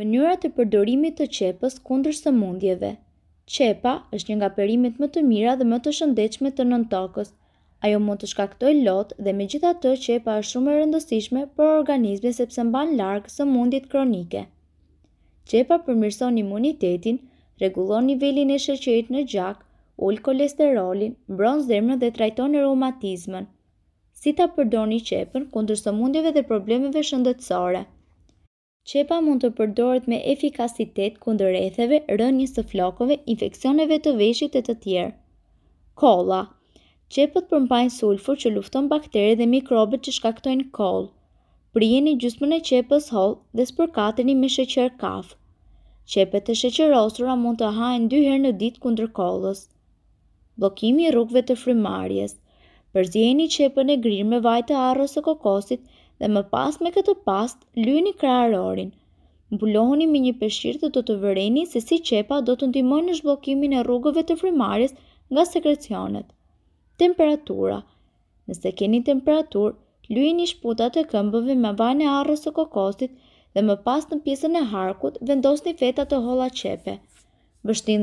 Mënyrat e përdorimit të qepës kundër sëmundjeve. Qepa është një nga perimet më të mira dhe më të shëndetshme të nëntokës. Ajo mund të shkaktojë lot dhe megjithatë qepa është shumë e rëndësishme për organizmin sepse mban larg sëmundjet kronike. Qepa përmirëson imunitetin, rregullon nivelin e sheqerit në gjak, ul kolesterolin, mbron zemrën dhe trajton reumatizmin. Si ta përdorni qepën kundër sëmundjeve dhe problemeve shëndetësore? Qepa mund të përdoret me efikasitet kundër etheve, rënjes të flokove, infeksioneve të veshit e të tjerë. Kolla Qepët përmbajnë sulfur që lufton bakterit dhe mikrobet që shkaktojnë koll. Prijeni gjusmën e qepës hollë dhe spërkateni me sheqer kafë. Qepet e osura mund të hajnë dy herë në ditë kundër kollës. Blokimi i rrugëve të frymarrjes. Përzjeni qepën e grirë me vaj të arrës së kokosit dhe më pas me këtë past lyni krarorin. Mbulohuni me një peshir të do të vëreni se si qepa do të ndihmojnë në zhbllokimin e rrugëve të frymarrjes nga sekrecionet. Temperatura. Nëse keni temperaturë, lyeni shputat e këmbëve me vajnë e arrës së kokosit dhe më pas në pjesën e harkut vendosni feta të holla qepe.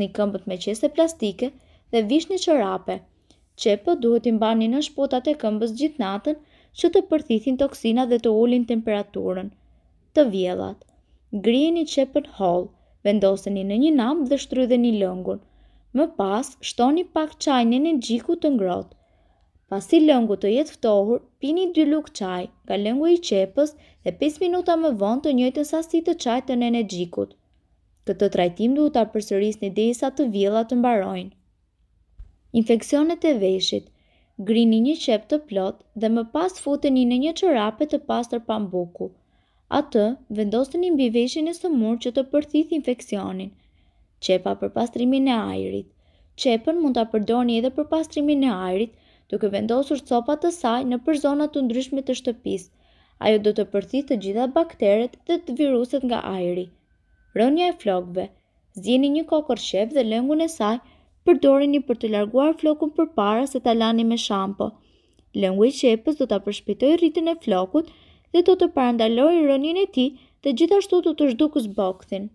një këmbët me qese plastike dhe vishni qërape. Qepët duhet i mbani në shputat e këmbës gjithnatën që të përthithin toksina dhe të ullin temperaturën, të vjellat. i qepën hol, vendoseni në një namë dhe shtrydheni lëngun. Më pas, shtoni pak qajnin në gjiku të ngrot. Pasi lëngu të jetë ftohur, pini dy lukë qaj, ka lëngu i qepës dhe 5 minuta më vonë të njëjtën sasi të qaj të nene gjikut. Këtë trajtim duhet ta përsërisni derisa të vjellat të mbarojnë. Infeksionet e veshit – grini një qep të plot dhe më pas futeni në një qërape të pastër pambuku. Atë vendosteni mbi veshin e sëmur që të përthith infekcionin. Qepa për pastrimin e ajrit. Qepën mund të apërdoni edhe për pastrimin e ajrit, duke vendosur copa të saj në përzonat të ndryshme të shtëpis. Ajo do të përthith të gjitha bakteret dhe të viruset nga ajri. Rënja e flokbe. Zjeni një kokor shef dhe lëngun e saj përdorini për të larguar flokun për para se ta lani me shampo. Lëngu i qepës do të përshpitoj rritën e flokut dhe do të parandaloj rënin e ti dhe gjithashtu do të shdukës bokëthin.